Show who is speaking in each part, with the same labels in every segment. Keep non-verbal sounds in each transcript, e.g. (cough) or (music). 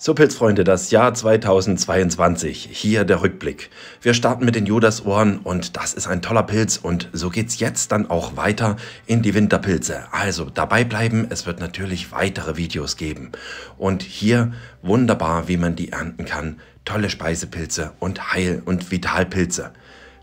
Speaker 1: So, Pilzfreunde, das Jahr 2022. Hier der Rückblick. Wir starten mit den Judasohren und das ist ein toller Pilz und so geht's jetzt dann auch weiter in die Winterpilze. Also dabei bleiben, es wird natürlich weitere Videos geben. Und hier wunderbar, wie man die ernten kann. Tolle Speisepilze und Heil- und Vitalpilze.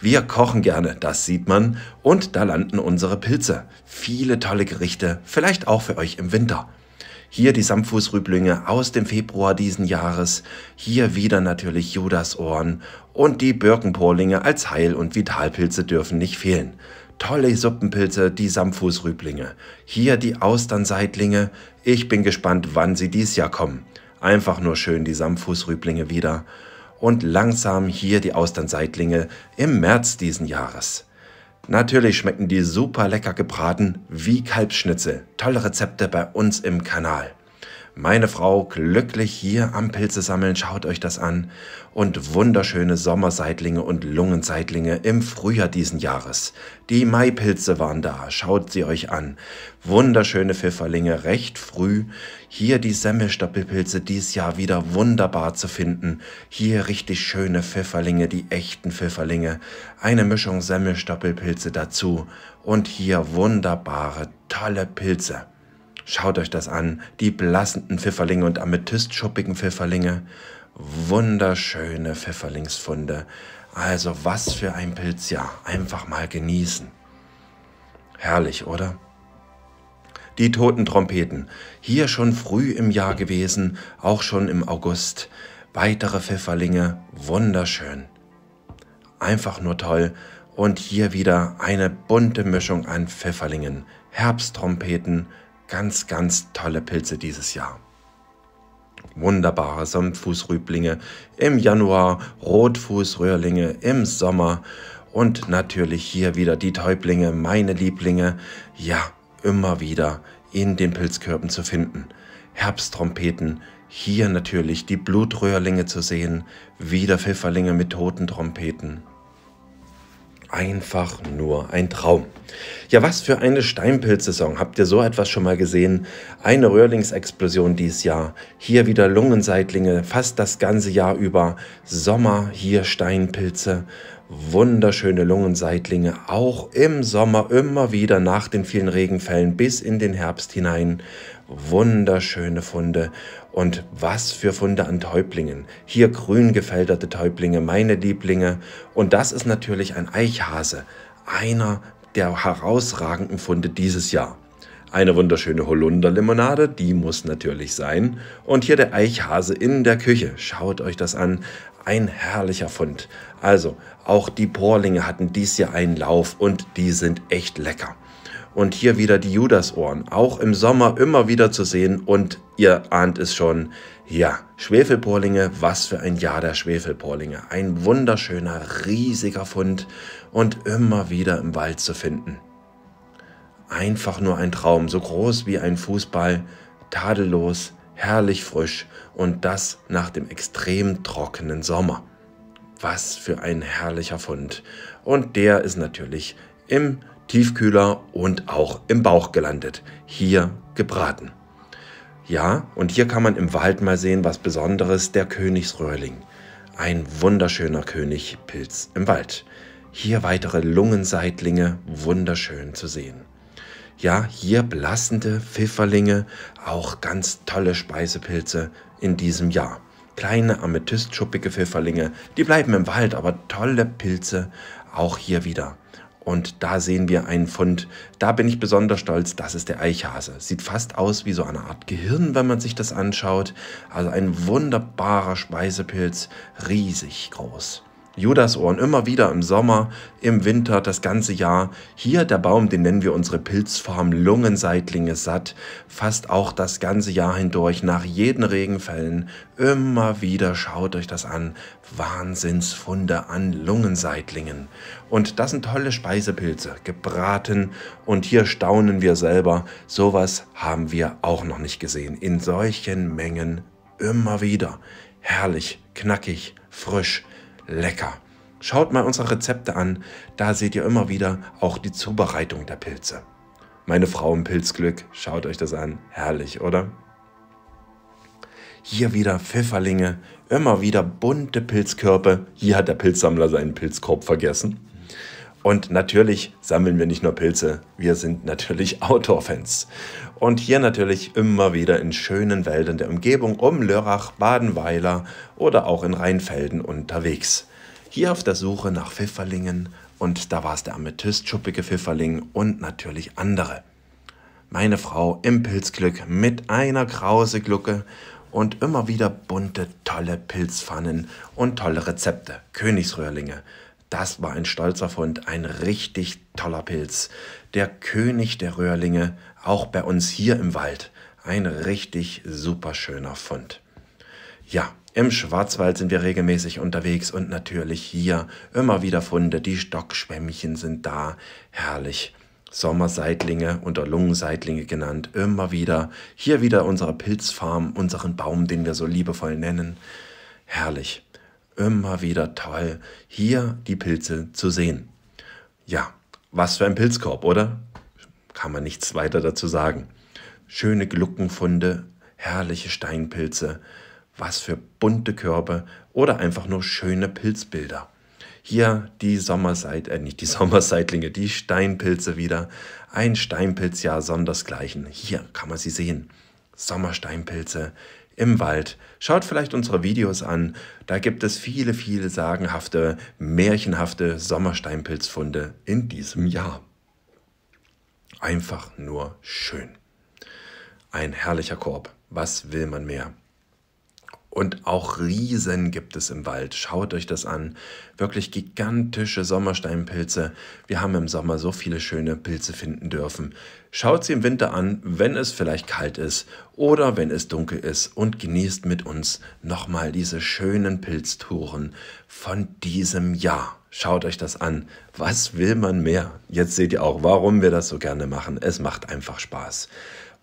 Speaker 1: Wir kochen gerne, das sieht man, und da landen unsere Pilze. Viele tolle Gerichte, vielleicht auch für euch im Winter. Hier die Samtfußrüblinge aus dem Februar diesen Jahres. Hier wieder natürlich Judasohren. Und die Birkenporlinge als Heil- und Vitalpilze dürfen nicht fehlen. Tolle Suppenpilze, die Samtfußrüblinge. Hier die Austernseitlinge. Ich bin gespannt, wann sie dies Jahr kommen. Einfach nur schön die Samtfußrüblinge wieder. Und langsam hier die Austernseitlinge im März diesen Jahres. Natürlich schmecken die super lecker gebraten wie Kalbsschnitzel. Tolle Rezepte bei uns im Kanal meine Frau glücklich hier am Pilze sammeln. Schaut euch das an. Und wunderschöne Sommerseitlinge und Lungenseitlinge im Frühjahr diesen Jahres. Die Maipilze waren da. Schaut sie euch an. Wunderschöne Pfifferlinge recht früh. Hier die Semmelstoppelpilze dies Jahr wieder wunderbar zu finden. Hier richtig schöne Pfifferlinge, die echten Pfifferlinge. Eine Mischung Semmelstoppelpilze dazu. Und hier wunderbare, tolle Pilze. Schaut euch das an, die blassenden Pfifferlinge und amethystschuppigen Pfifferlinge. Wunderschöne Pfifferlingsfunde. Also was für ein Pilzjahr. Einfach mal genießen. Herrlich, oder? Die toten Trompeten. Hier schon früh im Jahr gewesen, auch schon im August. Weitere Pfifferlinge, wunderschön. Einfach nur toll. Und hier wieder eine bunte Mischung an Pfifferlingen, Herbsttrompeten, Ganz, ganz tolle Pilze dieses Jahr. Wunderbare Samtfußrüblinge im Januar, Rotfußröhrlinge im Sommer und natürlich hier wieder die Täublinge, meine Lieblinge, ja, immer wieder in den Pilzkörben zu finden. Herbsttrompeten, hier natürlich die Blutröhrlinge zu sehen, wieder Pfifferlinge mit toten Trompeten einfach nur ein Traum. Ja, was für eine Steinpilzsaison. Habt ihr so etwas schon mal gesehen? Eine Röhrlingsexplosion dieses Jahr. Hier wieder Lungenseitlinge, fast das ganze Jahr über. Sommer, hier Steinpilze wunderschöne Lungenseitlinge auch im Sommer immer wieder nach den vielen Regenfällen bis in den Herbst hinein. Wunderschöne Funde und was für Funde an Täublingen. Hier grün gefälterte Täublinge, meine Lieblinge. Und das ist natürlich ein Eichhase, einer der herausragenden Funde dieses Jahr. Eine wunderschöne Holunderlimonade, die muss natürlich sein. Und hier der Eichhase in der Küche. Schaut euch das an. Ein herrlicher Fund. Also, auch die Porlinge hatten dies Jahr einen Lauf und die sind echt lecker. Und hier wieder die Judasohren, auch im Sommer immer wieder zu sehen und ihr ahnt es schon, ja, Schwefelporlinge, was für ein Jahr der Schwefelporlinge. Ein wunderschöner, riesiger Fund und immer wieder im Wald zu finden. Einfach nur ein Traum, so groß wie ein Fußball, tadellos, herrlich frisch und das nach dem extrem trockenen Sommer. Was für ein herrlicher Fund. Und der ist natürlich im Tiefkühler und auch im Bauch gelandet. Hier gebraten. Ja, und hier kann man im Wald mal sehen, was Besonderes, der Königsröhrling. Ein wunderschöner Königpilz im Wald. Hier weitere Lungenseitlinge, wunderschön zu sehen. Ja, hier blassende Pfifferlinge, auch ganz tolle Speisepilze in diesem Jahr kleine amethystschuppige Pfifferlinge. Die bleiben im Wald, aber tolle Pilze auch hier wieder. Und da sehen wir einen Fund. Da bin ich besonders stolz. Das ist der Eichhase. Sieht fast aus wie so eine Art Gehirn, wenn man sich das anschaut. Also ein wunderbarer Speisepilz. Riesig groß. Judasohren immer wieder im Sommer, im Winter, das ganze Jahr. Hier der Baum, den nennen wir unsere Pilzform Lungenseitlinge satt, fast auch das ganze Jahr hindurch nach jeden Regenfällen immer wieder schaut euch das an. Wahnsinnsfunde an Lungenseitlingen. Und das sind tolle Speisepilze, gebraten und hier staunen wir selber, sowas haben wir auch noch nicht gesehen in solchen Mengen immer wieder. Herrlich, knackig, frisch lecker. Schaut mal unsere Rezepte an, da seht ihr immer wieder auch die Zubereitung der Pilze. Meine Frau im Pilzglück, schaut euch das an, herrlich, oder? Hier wieder Pfifferlinge, immer wieder bunte Pilzkörper. Hier hat der Pilzsammler seinen Pilzkorb vergessen. Und natürlich sammeln wir nicht nur Pilze, wir sind natürlich (laughs) Outdoor-Fans. Und hier natürlich immer wieder in schönen Wäldern der Umgebung um Lörrach, Badenweiler oder auch in Rheinfelden unterwegs. Hier auf der Suche nach Pfifferlingen und da war es der Amethyst-schuppige Pfifferling und natürlich andere. Meine Frau im Pilzglück mit einer Glucke und immer wieder bunte, tolle Pilzpfannen und tolle Rezepte. Königsröhrlinge, das war ein stolzer Fund, ein richtig toller Pilz. Der König der Röhrlinge, auch bei uns hier im Wald. Ein richtig super schöner Fund. Ja, im Schwarzwald sind wir regelmäßig unterwegs und natürlich hier immer wieder Funde. Die Stockschwämmchen sind da. Herrlich. Sommerseitlinge oder Lungenseitlinge genannt. Immer wieder. Hier wieder unsere Pilzfarm, unseren Baum, den wir so liebevoll nennen. Herrlich immer wieder toll, hier die Pilze zu sehen. Ja, was für ein Pilzkorb, oder? Kann man nichts weiter dazu sagen. Schöne Gluckenfunde, herrliche Steinpilze, was für bunte Körbe oder einfach nur schöne Pilzbilder. Hier die Sommerseit, äh nicht die (laughs) Sommerseitlinge, die Steinpilze wieder. Ein Steinpilzjahr sondersgleichen. Hier kann man sie sehen. Sommersteinpilze, im Wald. Schaut vielleicht unsere Videos an, da gibt es viele, viele sagenhafte, märchenhafte Sommersteinpilzfunde in diesem Jahr. Einfach nur schön. Ein herrlicher Korb. Was will man mehr? Und auch Riesen gibt es im Wald. Schaut euch das an. Wirklich gigantische Sommersteinpilze. Wir haben im Sommer so viele schöne Pilze finden dürfen. Schaut sie im Winter an, wenn es vielleicht kalt ist oder wenn es dunkel ist und genießt mit uns nochmal diese schönen Pilztouren von diesem Jahr. Schaut euch das an. Was will man mehr? Jetzt seht ihr auch, warum wir das so gerne machen. Es macht einfach Spaß.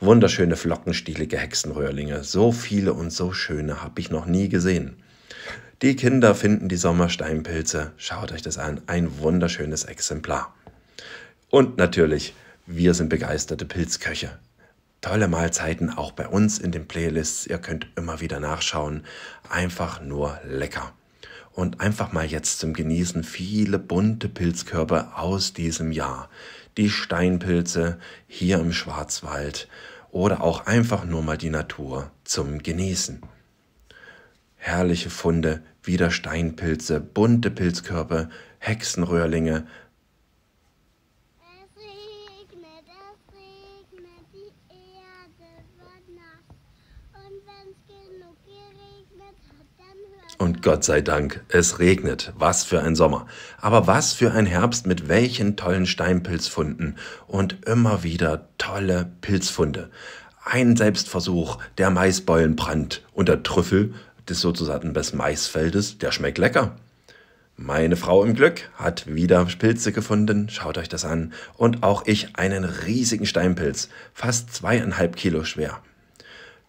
Speaker 1: Wunderschöne flockenstielige Hexenröhrlinge. So viele und so schöne habe ich noch nie gesehen. Die Kinder finden die Sommersteinpilze. Schaut euch das an. Ein wunderschönes Exemplar. Und natürlich, wir sind begeisterte Pilzköche. Tolle Mahlzeiten auch bei uns in den Playlists. Ihr könnt immer wieder nachschauen. Einfach nur lecker und einfach mal jetzt zum Genießen viele bunte Pilzkörper aus diesem Jahr. Die Steinpilze hier im Schwarzwald oder auch einfach nur mal die Natur zum Genießen. Herrliche Funde, wieder Steinpilze, bunte Pilzkörper, Hexenröhrlinge, Und Gott sei Dank, es regnet. Was für ein Sommer. Aber was für ein Herbst mit welchen tollen Steinpilzfunden und immer wieder tolle Pilzfunde. Ein Selbstversuch, der Maisbeulenbrand und der Trüffel des sozusagen des Maisfeldes, der schmeckt lecker. Meine Frau im Glück hat wieder Pilze gefunden, schaut euch das an. Und auch ich einen riesigen Steinpilz, fast zweieinhalb Kilo schwer.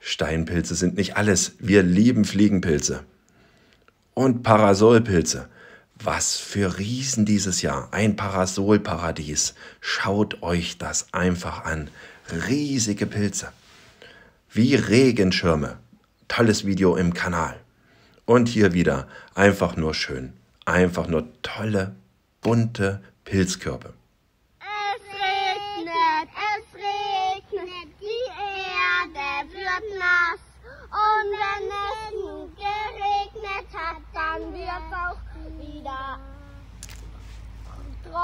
Speaker 1: Steinpilze sind nicht alles, wir lieben Fliegenpilze und Parasolpilze. Was für Riesen dieses Jahr. Ein Parasolparadies. Schaut euch das einfach an. Riesige Pilze. Wie Regenschirme. Tolles Video im Kanal. Und hier wieder einfach nur schön. Einfach nur tolle, bunte Pilzkörbe.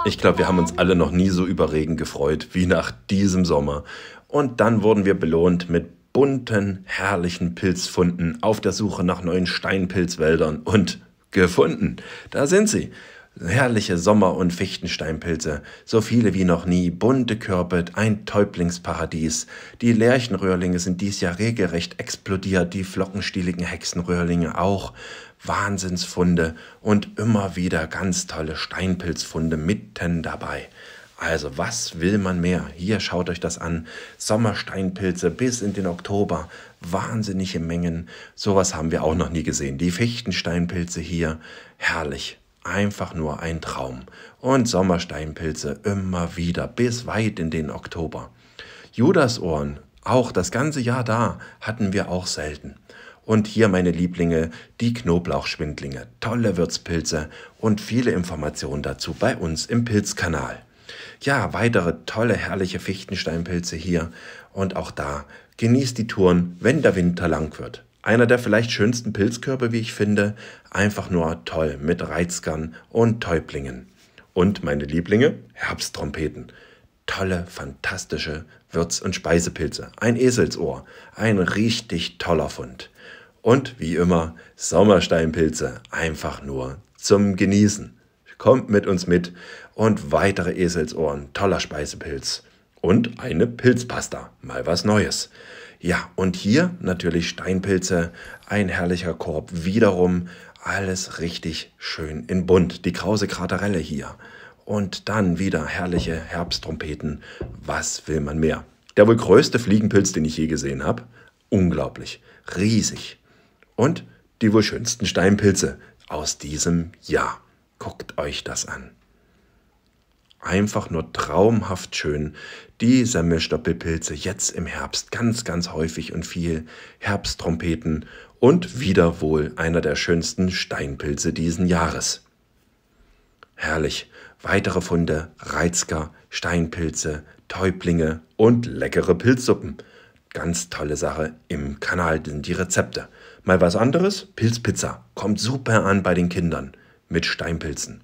Speaker 1: Ich glaube, wir haben uns alle noch nie so über Regen gefreut wie nach diesem Sommer. Und dann wurden wir belohnt mit bunten, herrlichen Pilzfunden auf der Suche nach neuen Steinpilzwäldern und gefunden. Da sind sie. Herrliche Sommer- und Fichtensteinpilze, so viele wie noch nie, bunte Kürbet, ein Täublingsparadies. Die Lerchenröhrlinge sind dies Jahr regelrecht explodiert, die flockenstieligen Hexenröhrlinge auch. Wahnsinnsfunde und immer wieder ganz tolle Steinpilzfunde mitten dabei. Also was will man mehr? Hier schaut euch das an. Sommersteinpilze bis in den Oktober. Wahnsinnige Mengen. Sowas haben wir auch noch nie gesehen. Die Fichtensteinpilze hier. Herrlich einfach nur ein Traum. Und Sommersteinpilze immer wieder bis weit in den Oktober. Judasohren, auch das ganze Jahr da, hatten wir auch selten. Und hier meine Lieblinge, die Knoblauchschwindlinge, tolle Würzpilze und viele Informationen dazu bei uns im Pilzkanal. Ja, weitere tolle, herrliche Fichtensteinpilze hier und auch da. Genießt die Touren, wenn der Winter lang wird. Einer der vielleicht schönsten Pilzkörper, wie ich finde. Einfach nur toll mit Reizgern und Täublingen. Und meine Lieblinge, Herbsttrompeten. Tolle, fantastische Würz- und Speisepilze. Ein Eselsohr. Ein richtig toller Fund. Und wie immer, Sommersteinpilze. Einfach nur zum Genießen. Kommt mit uns mit. Und weitere Eselsohren. Toller Speisepilz. Und eine Pilzpasta. Mal was Neues. Ja, und hier natürlich Steinpilze, ein herrlicher Korb, wiederum alles richtig schön in bunt. Die krause Kraterelle hier. Und dann wieder herrliche Herbsttrompeten. Was will man mehr? Der wohl größte Fliegenpilz, den ich je gesehen habe. Unglaublich. Riesig. Und die wohl schönsten Steinpilze aus diesem Jahr. Guckt euch das an einfach nur traumhaft schön. Die Semmelstoppelpilze jetzt im Herbst ganz, ganz häufig und viel. Herbsttrompeten und wieder wohl einer der schönsten Steinpilze diesen Jahres. Herrlich. Weitere Funde, Reizger, Steinpilze, Täublinge und leckere Pilzsuppen. Ganz tolle Sache im Kanal sind die Rezepte. Mal was anderes? Pilzpizza. Kommt super an bei den Kindern mit Steinpilzen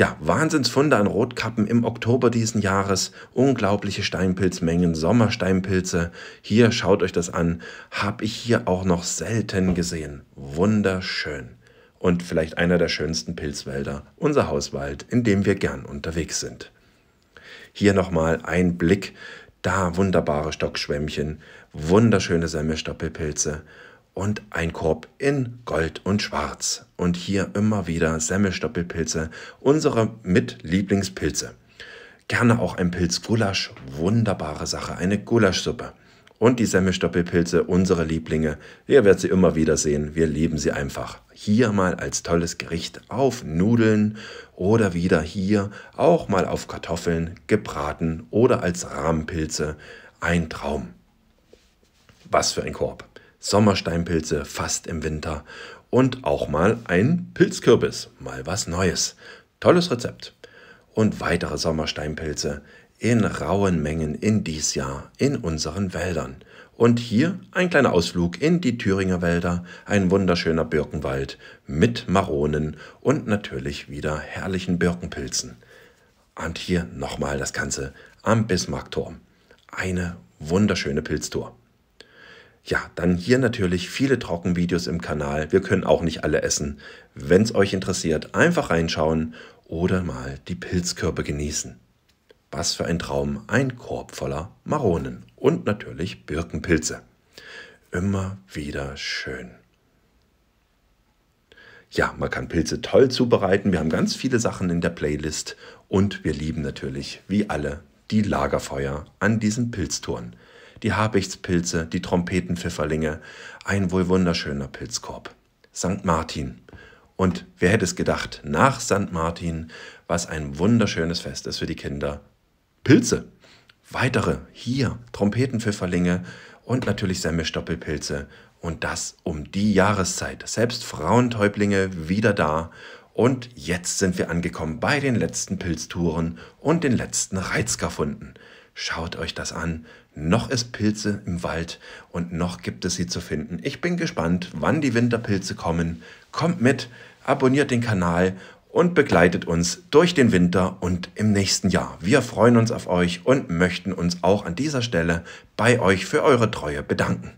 Speaker 1: ja, Wahnsinnsfunde an Rotkappen im Oktober diesen Jahres. Unglaubliche Steinpilzmengen, Sommersteinpilze. Hier, schaut euch das an. Habe ich hier auch noch selten gesehen. Wunderschön. Und vielleicht einer der schönsten Pilzwälder, unser Hauswald, in dem wir gern unterwegs sind. Hier nochmal ein Blick. Da wunderbare Stockschwämmchen, wunderschöne Semmelstoppelpilze und ein Korb in Gold und Schwarz. Und hier immer wieder Semmelstoppelpilze, unsere Mitlieblingspilze. Gerne auch ein Pilzgulasch, wunderbare Sache, eine Gulaschsuppe. Und die Semmelstoppelpilze, unsere Lieblinge. Ihr werdet sie immer wieder sehen, wir lieben sie einfach. Hier mal als tolles Gericht auf Nudeln oder wieder hier auch mal auf Kartoffeln gebraten oder als Rahmenpilze. Ein Traum. Was für ein Korb. Sommersteinpilze fast im Winter und auch mal ein Pilzkürbis, mal was Neues. Tolles Rezept. Und weitere Sommersteinpilze in rauen Mengen in dies Jahr in unseren Wäldern. Und hier ein kleiner Ausflug in die Thüringer Wälder, ein wunderschöner Birkenwald mit Maronen und natürlich wieder herrlichen Birkenpilzen. Und hier nochmal das Ganze am Bismarckturm. Eine wunderschöne Pilztour. Ja, dann hier natürlich viele Trockenvideos im Kanal. Wir können auch nicht alle essen. Wenn es euch interessiert, einfach reinschauen oder mal die Pilzkörbe genießen. Was für ein Traum, ein Korb voller Maronen und natürlich Birkenpilze. Immer wieder schön. Ja, man kann Pilze toll zubereiten. Wir haben ganz viele Sachen in der Playlist und wir lieben natürlich, wie alle, die Lagerfeuer an diesen Pilztouren die Habichtspilze, die Trompetenpfifferlinge. Ein wohl wunderschöner Pilzkorb. St. Martin. Und wer hätte es gedacht, nach St. Martin, was ein wunderschönes Fest ist für die Kinder. Pilze. Weitere hier Trompetenpfifferlinge und natürlich Semmelstoppelpilze. Und das um die Jahreszeit. Selbst Frauentäublinge wieder da. Und jetzt sind wir angekommen bei den letzten Pilztouren und den letzten Reizgarfunden. Schaut euch das an. Noch ist Pilze im Wald und noch gibt es sie zu finden. Ich bin gespannt, wann die Winterpilze kommen. Kommt mit, abonniert den Kanal und begleitet uns durch den Winter und im nächsten Jahr. Wir freuen uns auf euch und möchten uns auch an dieser Stelle bei euch für eure Treue bedanken.